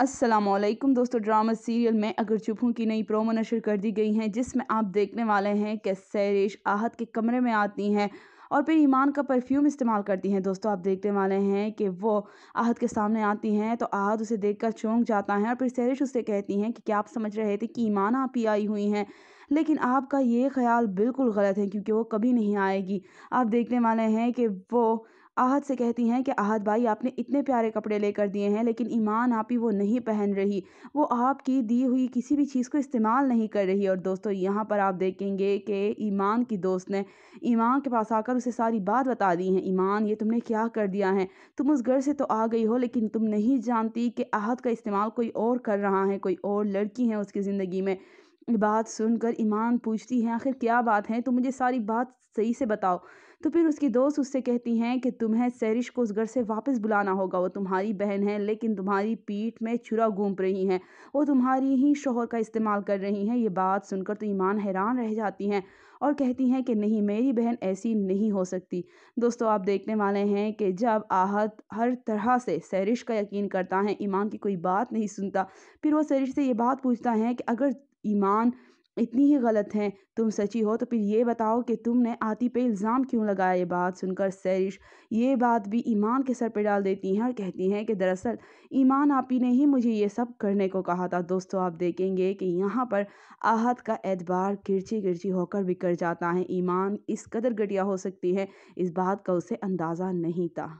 असलम दोस्तों drama serial में अगर चुपूं की नई प्रोमो नशर कर दी गई हैं जिसमें आप देखने वाले हैं कि सैरेश आहत के कमरे में आती हैं और फिर ईमान का परफ्यूम इस्तेमाल करती हैं दोस्तों आप देखने वाले हैं कि वो आहत के सामने आती हैं तो आहत उसे देखकर चौंक जाता है और फिर सैरेश उससे कहती हैं कि क्या आप समझ रहे थे कि ईमान आप ही आई हुई हैं लेकिन आपका ये ख्याल बिल्कुल गलत है क्योंकि वो कभी नहीं आएगी आप देखने वाले हैं कि वो आहत से कहती हैं कि आहत भाई आपने इतने प्यारे कपड़े लेकर दिए हैं लेकिन ईमान आप ही वो नहीं पहन रही वो आपकी दी हुई किसी भी चीज़ को इस्तेमाल नहीं कर रही और दोस्तों यहाँ पर आप देखेंगे कि ईमान की दोस्त ने ईमान के पास आकर उसे सारी बात बता दी है ईमान ये तुमने क्या कर दिया है तुम उस घर से तो आ गई हो लेकिन तुम नहीं जानती कि आहत का इस्तेमाल कोई और कर रहा है कोई और लड़की है उसकी ज़िंदगी में बात सुनकर ईमान पूछती है आखिर क्या बात है तो मुझे सारी बात सही से बताओ तो फिर उसकी दोस्त उससे कहती हैं कि तुम्हें सैरिश को उस घर से वापस बुलाना होगा वो तुम्हारी बहन है लेकिन तुम्हारी पीठ में छुरा घूम रही हैं वो तुम्हारी ही शोहर का इस्तेमाल कर रही हैं ये बात सुनकर तो ईमान हैरान रह जाती हैं और कहती हैं कि नहीं मेरी बहन ऐसी नहीं हो सकती दोस्तों आप देखने वाले हैं कि जब आहत हर तरह से सैरिश का यकीन करता है ईमान की कोई बात नहीं सुनता फिर वो सैरिश से ये बात पूछता है कि अगर ईमान इतनी ही गलत हैं तुम सची हो तो फिर ये बताओ कि तुमने आती पे इल्ज़ाम क्यों लगाया ये बात सुनकर सैरिश ये बात भी ईमान के सर पे डाल देती हैं और कहती हैं कि दरअसल ईमान आप ही ने ही मुझे ये सब करने को कहा था दोस्तों आप देखेंगे कि यहाँ पर आहत का एतबार गिरची गिरची होकर बिकर जाता है ईमान इस कदर घटिया हो सकती है इस बात का उसे अंदाज़ा नहीं था